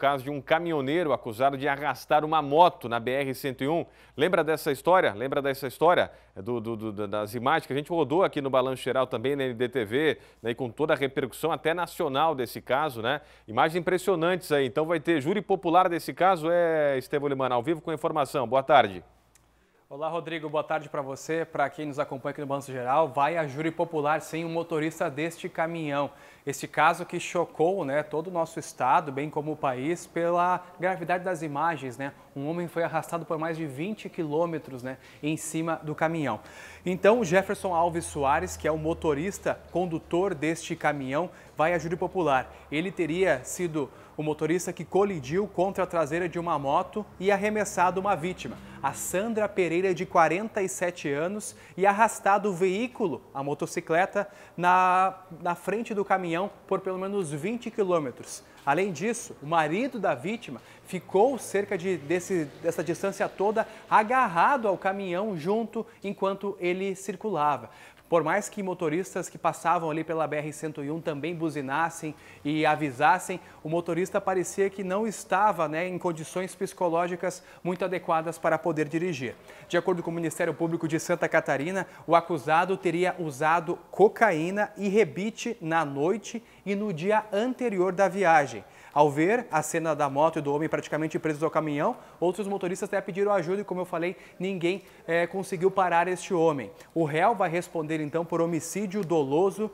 caso de um caminhoneiro acusado de arrastar uma moto na BR-101. Lembra dessa história? Lembra dessa história do, do, do, das imagens que a gente rodou aqui no Balanço Geral também na NDTV, né, e com toda a repercussão até nacional desse caso, né? Imagens impressionantes aí. Então vai ter júri popular desse caso, é Estevão Liman, ao vivo com informação. Boa tarde. Olá, Rodrigo. Boa tarde para você. Para quem nos acompanha aqui no Banco Geral, vai a júri popular sem o um motorista deste caminhão. Este caso que chocou né, todo o nosso estado, bem como o país, pela gravidade das imagens. Né? Um homem foi arrastado por mais de 20 quilômetros né, em cima do caminhão. Então, Jefferson Alves Soares, que é o motorista condutor deste caminhão, vai a júri popular. Ele teria sido o motorista que colidiu contra a traseira de uma moto e arremessado uma vítima a Sandra Pereira, de 47 anos, e arrastado o veículo, a motocicleta, na, na frente do caminhão por pelo menos 20 quilômetros. Além disso, o marido da vítima ficou cerca de, desse, dessa distância toda agarrado ao caminhão junto enquanto ele circulava. Por mais que motoristas que passavam ali pela BR-101 também buzinassem e avisassem, o motorista parecia que não estava né, em condições psicológicas muito adequadas para poder poder dirigir. De acordo com o Ministério Público de Santa Catarina, o acusado teria usado cocaína e rebite na noite e no dia anterior da viagem. Ao ver a cena da moto e do homem praticamente preso ao caminhão, outros motoristas até pediram ajuda e, como eu falei, ninguém é, conseguiu parar este homem. O réu vai responder então por homicídio doloso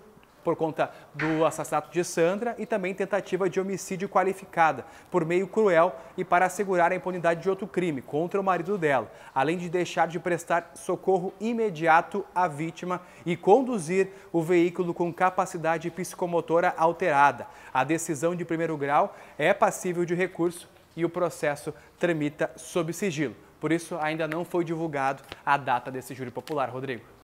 por conta do assassinato de Sandra e também tentativa de homicídio qualificada por meio cruel e para assegurar a impunidade de outro crime contra o marido dela, além de deixar de prestar socorro imediato à vítima e conduzir o veículo com capacidade psicomotora alterada. A decisão de primeiro grau é passível de recurso e o processo tramita sob sigilo. Por isso, ainda não foi divulgado a data desse júri popular, Rodrigo.